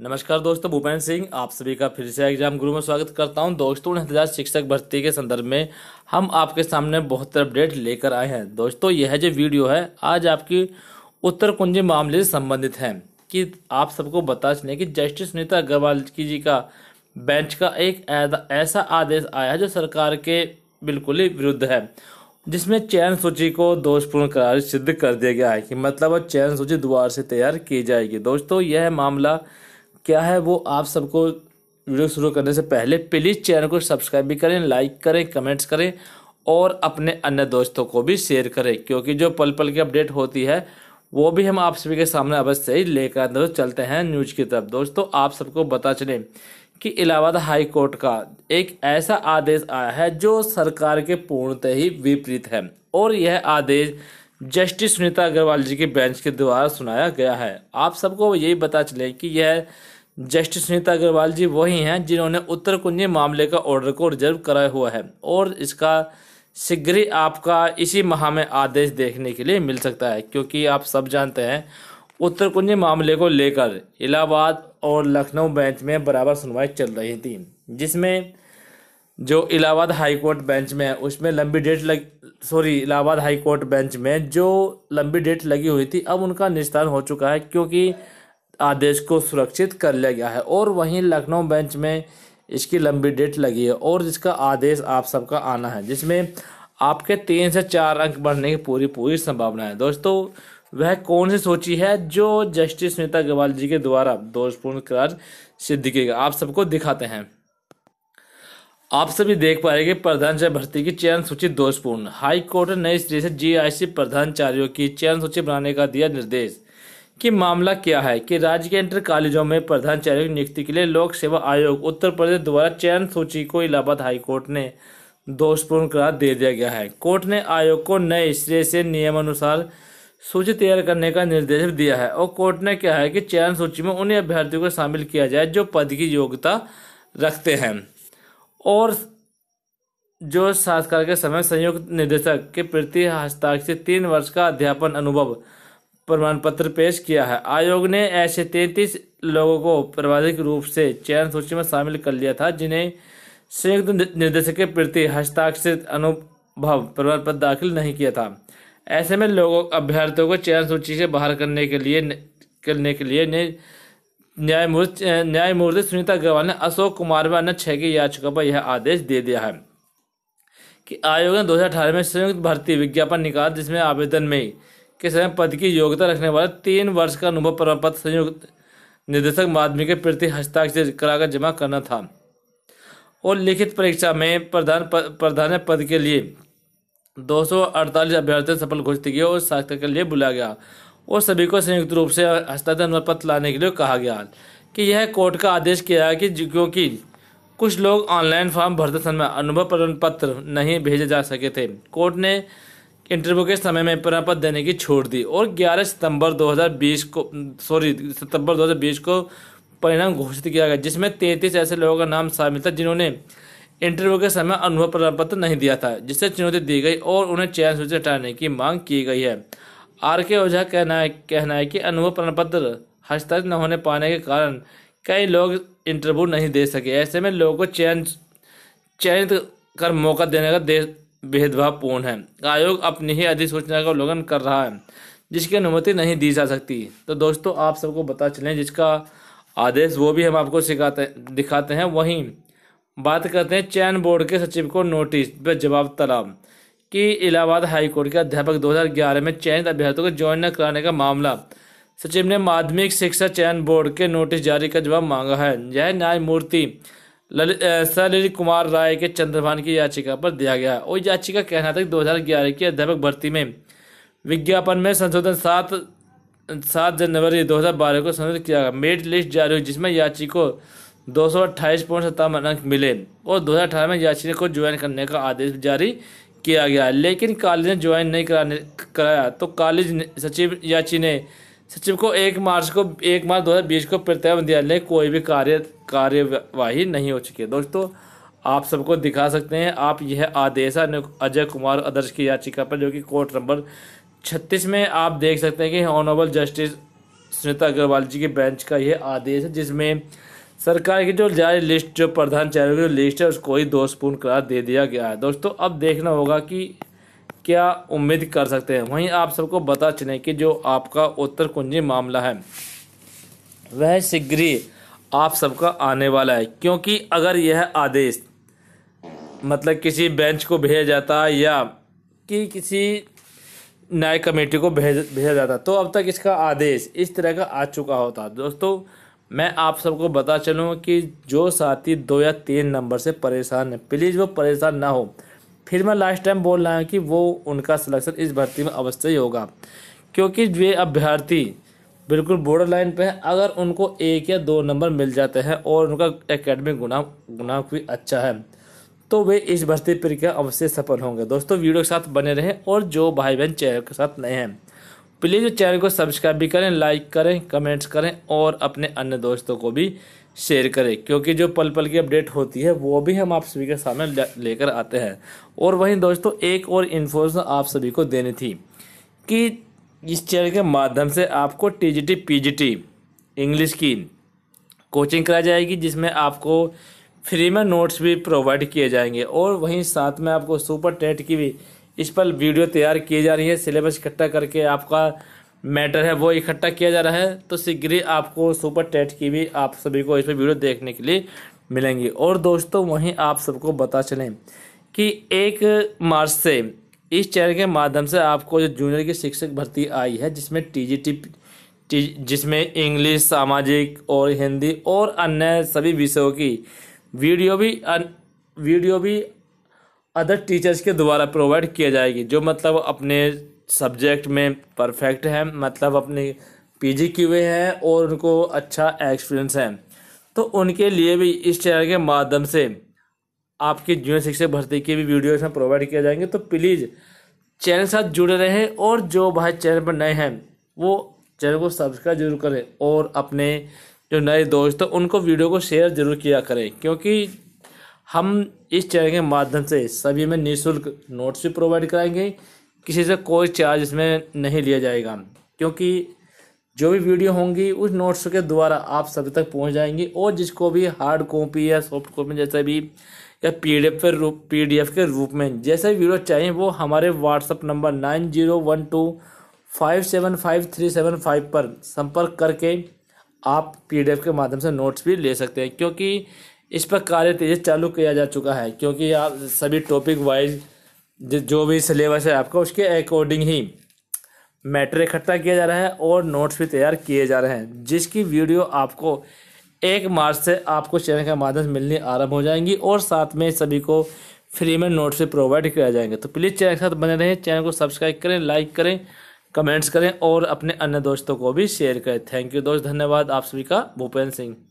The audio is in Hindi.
नमस्कार दोस्तों भूपेंद्र सिंह आप सभी का फिर से एग्जाम गुरु में स्वागत करता हूं दोस्तों उनहत्तर शिक्षक भर्ती के संदर्भ में हम आपके सामने बहुत अपडेट लेकर आए हैं दोस्तों यह जो वीडियो है आज आपकी उत्तर कुंजी मामले से संबंधित है कि आप सबको बता चले कि जस्टिस सुनीता अग्रवाल की जी का बेंच का एक ऐसा आदेश आया है जो सरकार के बिल्कुल ही विरुद्ध है जिसमें चयन सूची को दोषपूर्ण करार सिद्ध कर दिया गया है कि मतलब चयन सूची दोबारा से तैयार की जाएगी दोस्तों यह मामला क्या है वो आप सबको वीडियो शुरू करने से पहले प्लीज़ चैनल को सब्सक्राइब भी करें लाइक करें कमेंट्स करें और अपने अन्य दोस्तों को भी शेयर करें क्योंकि जो पल पल की अपडेट होती है वो भी हम आप सभी के सामने अवश्य ही लेकर आते तो चलते हैं न्यूज की तरफ दोस्तों आप सबको बता चलें कि इलाहाबाद हाई कोर्ट का एक ऐसा आदेश आया है जो सरकार के पूर्णतः ही विपरीत है और यह आदेश जस्टिस सुनीता अग्रवाल जी के बेंच के द्वारा सुनाया गया है आप सबको यही बता चले कि यह जस्टिस सुनीता अग्रवाल जी वही हैं जिन्होंने उत्तर कुंजी मामले का ऑर्डर को रिजर्व कराया हुआ है और इसका शीघ्र ही आपका इसी माह में आदेश देखने के लिए मिल सकता है क्योंकि आप सब जानते हैं उत्तर कुंजी मामले को लेकर इलाहाबाद और लखनऊ बेंच में बराबर सुनवाई चल रही थी जिसमें जो इलाहाबाद हाई कोर्ट बेंच में है उसमें लंबी डेट लग sorry Allahabad high court bench में जो लंबी डेट लगी हुई थी अब उनका निस्तारण हो चुका है क्योंकि आदेश को सुरक्षित कर लिया गया है और वहीं लखनऊ बेंच में इसकी लंबी डेट लगी है और जिसका आदेश आप सबका आना है जिसमें आपके तीन से चार अंक बढ़ने की पूरी पूरी संभावना है दोस्तों वह कौन सी सूची है जो जस्टिस सुनीता गवाल जी के द्वारा दोषपूर्ण करार सिद्ध किया गई आप सबको दिखाते हैं आप सभी देख पा रहे कि प्रधान से भर्ती की चयन सूची दोषपूर्ण हाई कोर्ट ने नए सिरे से सी प्रधानचार्यों की चयन सूची बनाने का दिया निर्देश कि मामला क्या है कि राज्य के इंटर कॉलेजों में प्रधानाचार्य की नियुक्ति के लिए लोक सेवा आयोग उत्तर प्रदेश द्वारा चयन सूची को इलाहाबाद हाईकोर्ट ने दोषपूर्ण करार दे दिया गया है कोर्ट ने आयोग को नए सिरे से नियमानुसार सूची तैयार करने का निर्देश दिया है और कोर्ट ने कहा है कि चयन सूची में उन्हीं अभ्यर्थियों को शामिल किया जाए जो पद की योग्यता रखते हैं और जो सात के समय संयुक्त निदेशक के प्रति हस्ताक्षर तीन वर्ष का अध्यापन अनुभव प्रमाण पत्र पेश किया है आयोग ने ऐसे तैंतीस लोगों को प्रावाधिक रूप से चयन सूची में शामिल कर लिया था जिन्हें संयुक्त निर्देशक के प्रति हस्ताक्षरित अनुभव प्रमाण पत्र दाखिल नहीं किया था ऐसे में लोगों अभ्यर्थियों को चयन सूची से बाहर करने के लिए करने के लिए न्यायमूर्ति न्यायमूर्ति सुनीता अग्रवाल ने अशोक कुमार व अन्य छह की याचिका पर यह आदेश दे दिया है कि आयोग ने 2018 में संयुक्त भर्ती विज्ञापन निकाला जिसमें आवेदन में के समय पद की योग्यता रखने वाले तीन वर्ष का अनुभव प्रमाण पत्र संयुक्त निदेशक माध्यमिक के प्रति हस्ताक्षर कराकर जमा करना था और लिखित परीक्षा में प्रधान प्रधान पद के लिए 248 अभ्यर्थी सफल घोषित किए और साक्षर के लिए बुलाया गया और सभी को संयुक्त रूप से हस्ताक्षर अनुमति पत्र लाने के लिए कहा गया कि यह कोर्ट का आदेश किया कि क्योंकि कुछ लोग ऑनलाइन फॉर्म भरते समय अनुभव प्रमाण पत्र नहीं भेजे जा सके थे कोर्ट ने इंटरव्यू के समय में प्रमाण देने की छूट दी और 11 सितंबर 2020 को सॉरी सितंबर 2020 को परिणाम घोषित किया गया जिसमें तैंतीस ऐसे लोगों का नाम शामिल था जिन्होंने इंटरव्यू के समय अनुभव प्रमाण पत्र नहीं दिया था जिससे चुनौती दी गई और उन्हें चयन सूची हटाने की मांग की गई है आर के ओझा कहना है कहना है कि अनुभव प्रमाण पत्र हस्ताक्षर न होने पाने के कारण कई लोग इंटरव्यू नहीं दे सके ऐसे में लोगों को चयन चयनित कर मौका देने का दे भेदभावपूर्ण है आयोग अपनी ही अधिसूचना का उल्लंघन कर रहा है जिसकी अनुमति नहीं दी जा सकती तो दोस्तों आप सबको पता चलें जिसका आदेश वो भी हम आपको सिखाते दिखाते हैं वहीं बात करते हैं चयन बोर्ड के सचिव को नोटिस पर जवाब तलब कि इलाहाबाद हाईकोर्ट के अध्यापक 2011 में चयनित अभ्यर्थियों को ज्वाइन न कराने का मामला सचिव ने माध्यमिक शिक्षा चयन बोर्ड के नोटिस जारी का जवाब मांगा है यह न्यायमूर्ति सर ललित कुमार राय के चंद्रभान की याचिका पर दिया गया और याचिका कहना था कि ग्यारह की अध्यापक भर्ती में विज्ञापन में संशोधन सात सात जनवरी 2012 को संशोधित किया गया मेरिट लिस्ट जारी हुई जिसमें याची को दो सौ अट्ठाईस पॉइंट सत्तावन अंक मिले और 2018 में याचिका को ज्वाइन करने का आदेश जारी किया गया लेकिन कॉलेज ने ज्वाइन नहीं कराने कराया तो कॉलेज सचिव याची ने सचिव को एक मार्च को एक मार्च बीस को प्रत्यय विद्यालय कोई भी कार्य कार्यवाही नहीं हो चुकी है दोस्तों आप सबको दिखा सकते हैं आप यह आदेश अजय कुमार अदर्श की याचिका पर जो कि कोर्ट नंबर छत्तीस में आप देख सकते हैं कि ऑनरेबल जस्टिस सुनीता अग्रवाल जी की बेंच का यह आदेश है जिसमें सरकार की जो जारी लिस्ट जो प्रधान चैनल की जो लिस्ट है उसको ही दोषपूर्ण करार दे दिया गया है दोस्तों अब देखना होगा कि क्या उम्मीद कर सकते हैं वहीं आप सबको बता चले कि जो आपका उत्तर कुंजी मामला है वह शीघ्र ही आप सबका आने वाला है क्योंकि अगर यह आदेश मतलब किसी बेंच को भेजा जाता या कि किसी न्याय कमेटी को भेज भेजा जाता तो अब तक इसका आदेश इस तरह का आ चुका होता दोस्तों मैं आप सबको बता चलूँ कि जो साथी दो या तीन नंबर से परेशान है प्लीज़ वो परेशान ना हो फिर मैं लास्ट टाइम बोल रहा हूँ कि वो उनका सिलेक्शन इस भर्ती में अवश्य ही होगा क्योंकि वे अभ्यर्थी बिल्कुल बॉर्डर लाइन पर है अगर उनको एक या दो नंबर मिल जाते हैं और उनका एकेडमिक गुना गुना भी अच्छा है तो वे इस भर्ती प्रक्रिया अवश्य सफल होंगे दोस्तों वीडियो के साथ बने रहें और जो भाई बहन चैनल के साथ नए हैं प्लीज़ चैनल को सब्सक्राइब भी करें लाइक करें कमेंट्स करें और अपने अन्य दोस्तों को भी शेयर करें क्योंकि जो पल पल की अपडेट होती है वो भी हम आप सभी के सामने लेकर आते हैं और वहीं दोस्तों एक और इन्फॉर्मेशन आप सभी को देनी थी कि इस चैनल के माध्यम से आपको T G G T P T English की कोचिंग कराई जाएगी जिसमें आपको फ्री में नोट्स भी प्रोवाइड किए जाएंगे और वहीं साथ में आपको सुपर टेट की भी इस पर वीडियो तैयार की जा रही है सिलेबस इकट्ठा करके आपका मैटर है वो इकट्ठा किया जा रहा है तो शीघ्र ही आपको सुपर टेट की भी आप सभी को इसमें वीडियो देखने के लिए मिलेंगी और दोस्तों वहीं आप सबको बता चलें कि एक मार्च से इस चैनल के माध्यम से आपको जो जूनियर की शिक्षक भर्ती आई है जिसमें टीजीटी टी जिसमें इंग्लिश सामाजिक और हिंदी और अन्य सभी विषयों की वीडियो भी अन, वीडियो भी अदर टीचर्स के द्वारा प्रोवाइड किया जाएगी जो मतलब अपने सब्जेक्ट में परफेक्ट है मतलब अपने पीजी किए हैं और उनको अच्छा एक्सपीरियंस है तो उनके लिए भी इस चैनल के माध्यम से आपके जूनियर शिक्षक भर्ती की भी वीडियो इसमें प्रोवाइड किए जाएंगे तो प्लीज़ चैनल के साथ जुड़े रहें और जो भाई चैनल पर नए हैं वो चैनल को सब्सक्राइब जरूर करें और अपने जो नए दोस्त हैं उनको वीडियो को शेयर जरूर किया करें क्योंकि हम इस चैनल के माध्यम से सभी में निःशुल्क नोट्स भी प्रोवाइड कराएंगे किसी से कोई चार्ज इसमें नहीं लिया जाएगा क्योंकि जो भी वीडियो होंगी उस नोट्स के द्वारा आप सभी तक पहुंच जाएंगी और जिसको भी हार्ड कॉपी या सॉफ्ट कॉपी जैसे भी या पी एफ़ के रूप पी डी एफ़ के रूप में जैसे भी वीडियो चाहिए वो हमारे WhatsApp number nine zero one two five seven five three seven five पर संपर्क करके आप पी डी एफ के माध्यम से नोट्स भी ले सकते हैं क्योंकि इस पर कार्य तेजी चालू किया जा चुका है क्योंकि आप सभी टॉपिक वाइज जो भी सिलेबस है आपका उसके अकॉर्डिंग ही मैटर इकट्ठा किया जा रहा है और नोट्स भी तैयार किए जा रहे हैं जिसकी वीडियो आपको एक मार्च से आपको चैनल के माध्यम से मिलनी आरंभ हो जाएंगी और साथ में सभी को फ्री में नोट्स भी प्रोवाइड किया जाएंगे तो प्लीज़ चैनल के साथ बने रहें चैनल को सब्सक्राइब करें लाइक करें कमेंट्स करें और अपने अन्य दोस्तों को भी शेयर करें थैंक यू दोस्त धन्यवाद आप सभी का भूपेंद्र सिंह